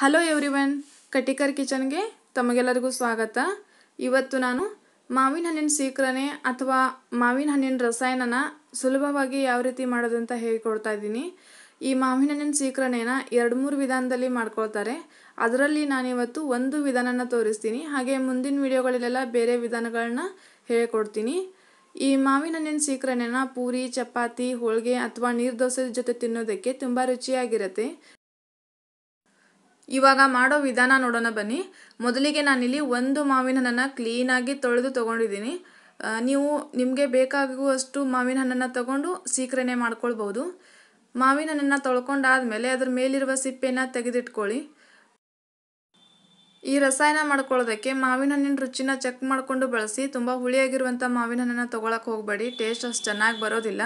hello everyone ಕಟಿಕರ್ ಕಿಚನ್ಗೆ ತಮಗೆಲ್ಲರಿಗೂ ಸ್ವಾಗತ ಇವತ್ತು ನಾನು ಮಾವಿನ ಹಣ್ಣಿನ ಸೀಕರಣೆ ಅಥವಾ ಮಾವಿನ ಹಣ್ಣಿನ ರಸಾಯನನ ಸುಲಭವಾಗಿ ಯಾವ ರೀತಿ ಮಾಡೋದಂತ ಹೇಳಿಕೊಡ್ತಾ ಇದ್ದೀನಿ ಈ ಮಾವಿನ ಹಣ್ಣಿನ ಸೀಕರಣೆನ ಎರಡು ಮೂರು ವಿಧಾನದಲ್ಲಿ ಮಾಡ್ಕೊಳ್ತಾರೆ ಅದರಲ್ಲಿ ನಾನಿವತ್ತು ಒಂದು ವಿಧಾನನ ತೋರಿಸ್ತೀನಿ ಹಾಗೆ ಮುಂದಿನ ವಿಡಿಯೋಗಳಲ್ಲೆಲ್ಲ ಬೇರೆ ವಿಧಾನಗಳನ್ನ ಹೇಳಿಕೊಡ್ತೀನಿ ಈ ಮಾವಿನ ಹಣ್ಣಿನ ಸೀಕರಣೆನ ಪೂರಿ ಚಪಾತಿ ಹೋಳಿಗೆ ಅಥವಾ ನೀರು ದೋಸೆ ಜೊತೆ ತಿನ್ನೋದಕ್ಕೆ ತುಂಬ ರುಚಿಯಾಗಿರುತ್ತೆ ಇವಾಗ ಮಾಡೋ ವಿಧಾನ ನೋಡೋಣ ಬನ್ನಿ ಮೊದಲಿಗೆ ನಾನಿಲ್ಲಿ ಒಂದು ಮಾವಿನ ಹಣ್ಣನ್ನು ಕ್ಲೀನಾಗಿ ತೊಳೆದು ತೊಗೊಂಡಿದ್ದೀನಿ ನೀವು ನಿಮಗೆ ಬೇಕಾಗುವಷ್ಟು ಮಾವಿನ ಹಣ್ಣನ್ನು ತೊಗೊಂಡು ಸೀಕರಣೆ ಮಾಡ್ಕೊಳ್ಬೋದು ಮಾವಿನ ಹಣ್ಣನ್ನು ತೊಳ್ಕೊಂಡಾದಮೇಲೆ ಅದ್ರ ಮೇಲಿರುವ ಸಿಪ್ಪೆಯನ್ನು ತೆಗೆದಿಟ್ಕೊಳ್ಳಿ ಈ ರಸಾಯನ ಮಾಡ್ಕೊಳ್ಳೋದಕ್ಕೆ ಮಾವಿನ ಹಣ್ಣಿನ ರುಚಿನ ಚೆಕ್ ಮಾಡಿಕೊಂಡು ಬಳಸಿ ತುಂಬ ಹುಳಿಯಾಗಿರುವಂಥ ಮಾವಿನ ಹಣ್ಣನ್ನು ತೊಗೊಳಕ್ಕೆ ಹೋಗಬೇಡಿ ಟೇಸ್ಟ್ ಅಷ್ಟು ಚೆನ್ನಾಗಿ ಬರೋದಿಲ್ಲ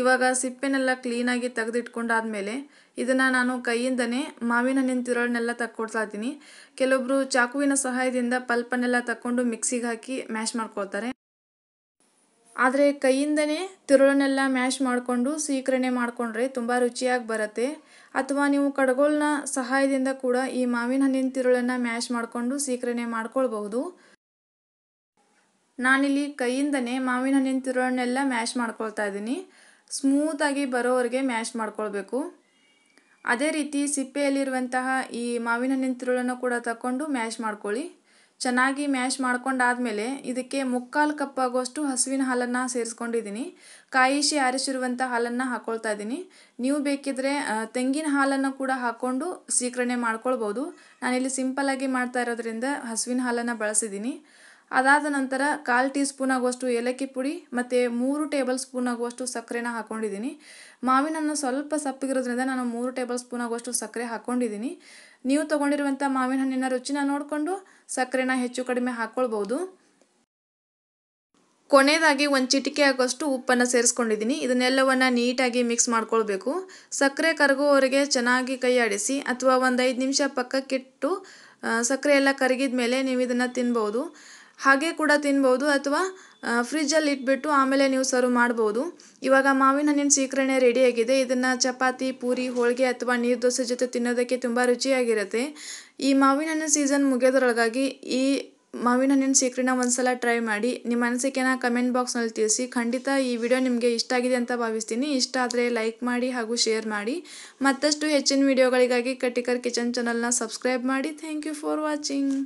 ಇವಾಗ ಸಿಪ್ಪೆನೆಲ್ಲ ಕ್ಲೀನಾಗಿ ತೆಗೆದಿಟ್ಕೊಂಡಾದ್ಮೇಲೆ ಇದನ್ನು ನಾನು ಕೈಯಿಂದನೇ ಮಾವಿನ ಹಣ್ಣಿನ ತಿರುಳನ್ನೆಲ್ಲ ತಕ್ಕೊಡ್ತಾ ಇದ್ದೀನಿ ಕೆಲವೊಬ್ಬರು ಚಾಕುವಿನ ಸಹಾಯದಿಂದ ಪಲ್ಪನ್ನೆಲ್ಲ ತಕ್ಕೊಂಡು ಮಿಕ್ಸಿಗೆ ಹಾಕಿ ಮ್ಯಾಶ್ ಮಾಡ್ಕೊಳ್ತಾರೆ ಆದರೆ ಕೈಯಿಂದನೇ ತಿರುಳನ್ನೆಲ್ಲ ಮ್ಯಾಶ್ ಮಾಡಿಕೊಂಡು ಸೀಕರಣೆ ಮಾಡಿಕೊಂಡ್ರೆ ತುಂಬ ರುಚಿಯಾಗಿ ಬರುತ್ತೆ ಅಥವಾ ನೀವು ಕಡಗೋಲ್ನ ಸಹಾಯದಿಂದ ಕೂಡ ಈ ಮಾವಿನ ಹಣ್ಣಿನ ತಿರುಳನ್ನು ಮ್ಯಾಶ್ ಮಾಡಿಕೊಂಡು ಸೀಕರಣೆ ಮಾಡ್ಕೊಳ್ಬಹುದು ನಾನಿಲ್ಲಿ ಕೈಯಿಂದನೇ ಮಾವಿನ ಹಣ್ಣಿನ ತಿರುಳನ್ನೆಲ್ಲ ಮ್ಯಾಶ್ ಮಾಡ್ಕೊಳ್ತಾ ಇದ್ದೀನಿ ಸ್ಮೂತಾಗಿ ಬರೋವರೆಗೆ ಮ್ಯಾಶ್ ಮಾಡ್ಕೊಳ್ಬೇಕು ಅದೇ ರೀತಿ ಸಿಪ್ಪೆಯಲ್ಲಿರುವಂತಹ ಈ ಮಾವಿನ ಹಣ್ಣಿನ ತಿರುಳನ್ನು ಕೂಡ ತಗೊಂಡು ಮ್ಯಾಶ್ ಮಾಡ್ಕೊಳ್ಳಿ ಚೆನ್ನಾಗಿ ಮ್ಯಾಶ್ ಮಾಡ್ಕೊಂಡಾದಮೇಲೆ ಇದಕ್ಕೆ ಮುಕ್ಕಾಲು ಕಪ್ಪಾಗುವಷ್ಟು ಹಸುವಿನ ಹಾಲನ್ನು ಸೇರಿಸ್ಕೊಂಡಿದ್ದೀನಿ ಕಾಯಿಸಿ ಆರಿಸಿರುವಂಥ ಹಾಲನ್ನು ಹಾಕ್ಕೊಳ್ತಾ ಇದ್ದೀನಿ ನೀವು ಬೇಕಿದ್ರೆ ತೆಂಗಿನ ಹಾಲನ್ನು ಕೂಡ ಹಾಕ್ಕೊಂಡು ಸೀಕರಣೆ ಮಾಡ್ಕೊಳ್ಬೋದು ನಾನಿಲ್ಲಿ ಸಿಂಪಲ್ಲಾಗಿ ಮಾಡ್ತಾ ಇರೋದ್ರಿಂದ ಹಸುವಿನ ಹಾಲನ್ನು ಬಳಸಿದ್ದೀನಿ ಅದಾದ ನಂತರ ಕಾಲು ಟೀ ಸ್ಪೂನ್ ಆಗುವಷ್ಟು ಏಲಕ್ಕಿ ಪುಡಿ ಮತ್ತು ಮೂರು ಟೇಬಲ್ ಸ್ಪೂನ್ ಆಗುವಷ್ಟು ಸಕ್ಕರೆನ ಹಾಕ್ಕೊಂಡಿದ್ದೀನಿ ಮಾವಿನ ಹಣ್ಣು ಸ್ವಲ್ಪ ಸಪ್ಪಿಗಿರೋದ್ರಿಂದ ನಾನು ಮೂರು ಟೇಬಲ್ ಸ್ಪೂನ್ ಆಗುವಷ್ಟು ಸಕ್ಕರೆ ಹಾಕ್ಕೊಂಡಿದ್ದೀನಿ ನೀವು ತೊಗೊಂಡಿರುವಂಥ ಮಾವಿನ ಹಣ್ಣಿನ ರುಚಿನ ನೋಡಿಕೊಂಡು ಸಕ್ಕರೆನ ಹೆಚ್ಚು ಕಡಿಮೆ ಹಾಕ್ಕೊಳ್ಬೋದು ಕೊನೆಯದಾಗಿ ಒಂದು ಚಿಟಿಕೆ ಆಗೋಷ್ಟು ಉಪ್ಪನ್ನು ಸೇರಿಸ್ಕೊಂಡಿದ್ದೀನಿ ಇದನ್ನೆಲ್ಲವನ್ನು ನೀಟಾಗಿ ಮಿಕ್ಸ್ ಮಾಡ್ಕೊಳ್ಬೇಕು ಸಕ್ಕರೆ ಕರಗುವವರೆಗೆ ಚೆನ್ನಾಗಿ ಕೈ ಆಡಿಸಿ ಅಥವಾ ಒಂದು ಐದು ನಿಮಿಷ ಪಕ್ಕಕ್ಕಿಟ್ಟು ಸಕ್ಕರೆ ಎಲ್ಲ ಕರಗಿದ ಮೇಲೆ ನೀವು ಇದನ್ನು ತಿನ್ಬೋದು ಹಾಗೆ ಕೂಡ ತಿನ್ಬೋದು ಅಥವಾ ಫ್ರಿಜ್ಜಲ್ಲಿ ಇಟ್ಬಿಟ್ಟು ಆಮೇಲೆ ನೀವು ಸರ್ವ್ ಮಾಡ್ಬೋದು ಇವಾಗ ಮಾವಿನ ಹಣ್ಣಿನ ಸೀಕರಣೆ ರೆಡಿಯಾಗಿದೆ ಇದನ್ನು ಚಪಾತಿ ಪೂರಿ ಹೋಳಿಗೆ ಅಥವಾ ನೀರು ದೋಸೆ ಜೊತೆ ತಿನ್ನೋದಕ್ಕೆ ತುಂಬ ರುಚಿಯಾಗಿರುತ್ತೆ ಈ ಮಾವಿನ ಹಣ್ಣಿನ ಸೀಸನ್ ಮುಗಿಯೋದ್ರೊಳಗಾಗಿ ಈ ಮಾವಿನ ಹಣ್ಣಿನ ಸೀಕರಣ ಒಂದ್ಸಲ ಟ್ರೈ ಮಾಡಿ ನಿಮ್ಮ ಅನಿಸಿಕೆನ ಕಮೆಂಟ್ ಬಾಕ್ಸ್ನಲ್ಲಿ ತಿಳಿಸಿ ಖಂಡಿತ ಈ ವಿಡಿಯೋ ನಿಮಗೆ ಇಷ್ಟ ಆಗಿದೆ ಅಂತ ಭಾವಿಸ್ತೀನಿ ಇಷ್ಟ ಆದರೆ ಲೈಕ್ ಮಾಡಿ ಹಾಗೂ ಶೇರ್ ಮಾಡಿ ಮತ್ತಷ್ಟು ಹೆಚ್ಚಿನ ವಿಡಿಯೋಗಳಿಗಾಗಿ ಕಟ್ಟಿಕರ್ ಕಿಚನ್ ಚಾನಲ್ನ ಸಬ್ಸ್ಕ್ರೈಬ್ ಮಾಡಿ ಥ್ಯಾಂಕ್ ಯು ಫಾರ್ ವಾಚಿಂಗ್